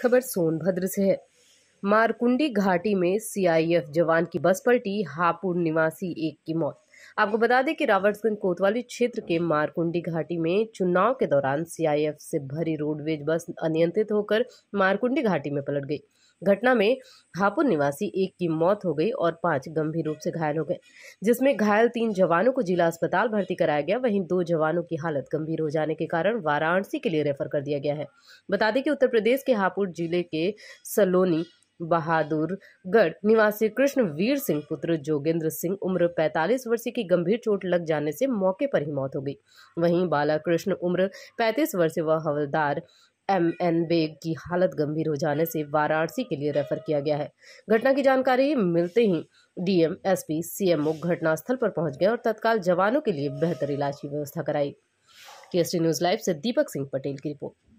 खबर सोनभद्र से है मारकुंडी घाटी में सीआईएफ जवान की बस पलटी हापुड़ निवासी एक की मौत आपको बता दें कि रावर्सगंज कोतवाली क्षेत्र के मारकुंडी घाटी में चुनाव के दौरान सीआईएफ से भरी रोडवेज बस अनियंत्रित होकर मारकुंडी घाटी में पलट गई घटना में हापुर निवासी एक की मौत हो गई और पांच गंभीर रूप से घायल हो गए जिसमें घायल तीन जवानों को जिला अस्पताल भर्ती कराया गया वहीं दो जवानों की हालत गंभीर हो जाने के कारण वाराणसी के लिए रेफर कर दिया गया है बता दें कि उत्तर प्रदेश के हापुड़ जिले के सलोनी बहादुरगढ़ निवासी कृष्ण वीर सिंह पुत्र जोगेंद्र सिंह उम्र 45 वर्ष की गंभीर चोट लग जाने से मौके पर ही मौत हो गई वहीं बाला कृष्ण उम्र 35 वर्ष व हवलदार एम एन बेग की हालत गंभीर हो जाने से वाराणसी के लिए रेफर किया गया है घटना की जानकारी मिलते ही डीएम एसपी सीएमओ घटनास्थल पर पहुंच गए और तत्काल जवानों के लिए बेहतर इलाज की व्यवस्था कराई के न्यूज लाइव से दीपक सिंह पटेल की रिपोर्ट